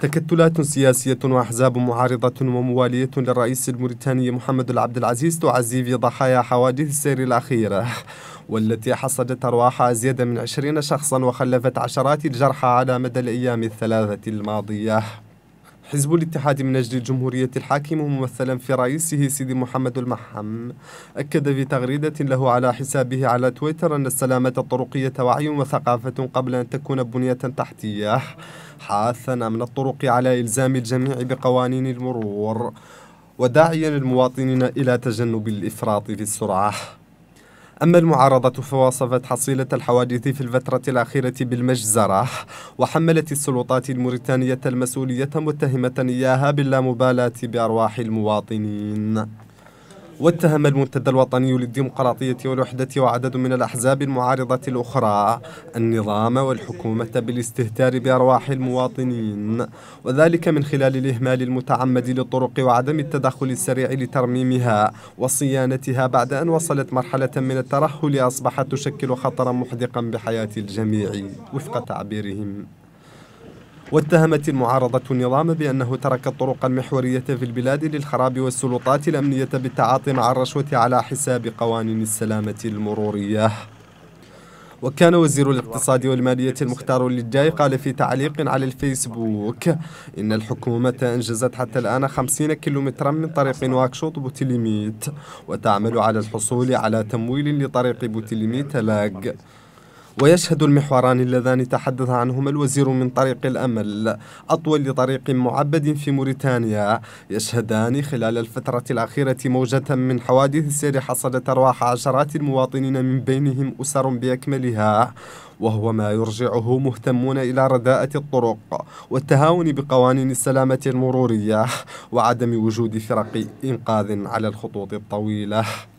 تكتلات سياسية وأحزاب معارضة وموالية للرئيس الموريتاني محمد العبد العزيز تعزي في ضحايا حوادث السير الأخيرة والتي حصدت أرواح أزيد من عشرين شخصا وخلفت عشرات الجرحى على مدى الأيام الثلاثة الماضية حزب الاتحاد من أجل الجمهورية الحاكم ممثلا في رئيسه سيدي محمد المحم أكد في تغريدة له على حسابه على تويتر أن السلامة الطرقية وعي وثقافة قبل أن تكون بنية تحتية حاثا أمن الطرق على إلزام الجميع بقوانين المرور وداعيا المواطنين إلى تجنب الإفراط في السرعة أما المعارضة فواصفت حصيلة الحوادث في الفترة الأخيرة بالمجزرة وحملت السلطات الموريتانية المسؤولية متهمة إياها باللامبالاة بأرواح المواطنين واتهم المنتدى الوطني للديمقراطية والوحدة وعدد من الأحزاب المعارضة الأخرى النظام والحكومة بالاستهتار بأرواح المواطنين وذلك من خلال الإهمال المتعمد للطرق وعدم التدخل السريع لترميمها وصيانتها بعد أن وصلت مرحلة من الترهل أصبحت تشكل خطرا محدقا بحياة الجميع وفق تعبيرهم واتهمت المعارضة النظام بأنه ترك الطرق المحورية في البلاد للخراب والسلطات الأمنية بالتعاطي مع الرشوة على حساب قوانين السلامة المرورية وكان وزير الاقتصاد والمالية المختار للجاي قال في تعليق على الفيسبوك إن الحكومة أنجزت حتى الآن 50 كيلومترا من طريق نواكشوط بوتليميت وتعمل على الحصول على تمويل لطريق بوتليميت لاج ويشهد المحوران اللذان تحدث عنهما الوزير من طريق الأمل أطول لطريق معبد في موريتانيا يشهدان خلال الفترة الأخيرة موجة من حوادث السير حصلت أرواح عشرات المواطنين من بينهم أسر بأكملها وهو ما يرجعه مهتمون إلى رداءة الطرق والتهاون بقوانين السلامة المرورية وعدم وجود فرق إنقاذ على الخطوط الطويلة